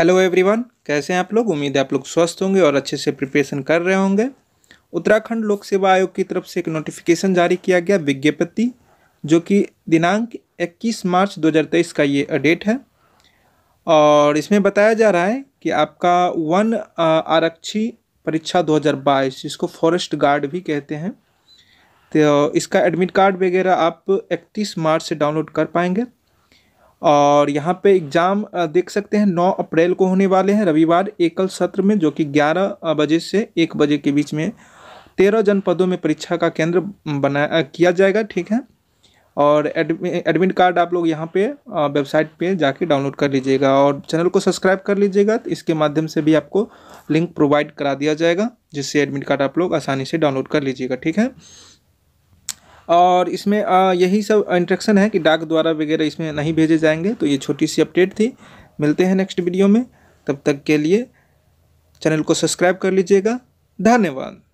hello everyone कैसे हैं आप लोग उम्मीद है आप लोग स्वस्थ होंगे और अच्छे से प्रिपरेशन कर रहे होंगे उत्तराखंड लोक सेवा आयोग की तरफ से एक नोटिफिकेशन जारी किया गया विज्ञप्ति जो कि दिनांक 21 मार्च 2023 का ये डेट है और इसमें बताया जा रहा है कि आपका वन आरक्षी परीक्षा 2022 जिसको फॉरेस्ट गार्ड भी कहते हैं तो इसका एडमिट कार्ड वगैरह आप इकतीस मार्च से डाउनलोड कर पाएंगे और यहाँ पे एग्ज़ाम देख सकते हैं 9 अप्रैल को होने वाले हैं रविवार एकल सत्र में जो कि 11 बजे से 1 बजे के बीच में तेरह जनपदों में परीक्षा का केंद्र बनाया किया जाएगा ठीक है और एडमिट कार्ड आप लोग यहाँ पे वेबसाइट पे जाके डाउनलोड कर लीजिएगा और चैनल को सब्सक्राइब कर लीजिएगा तो इसके माध्यम से भी आपको लिंक प्रोवाइड करा दिया जाएगा जिससे एडमिट कार्ड आप लोग आसानी से डाउनलोड कर लीजिएगा ठीक है और इसमें यही सब इंट्रक्शन है कि डाक द्वारा वगैरह इसमें नहीं भेजे जाएंगे तो ये छोटी सी अपडेट थी मिलते हैं नेक्स्ट वीडियो में तब तक के लिए चैनल को सब्सक्राइब कर लीजिएगा धन्यवाद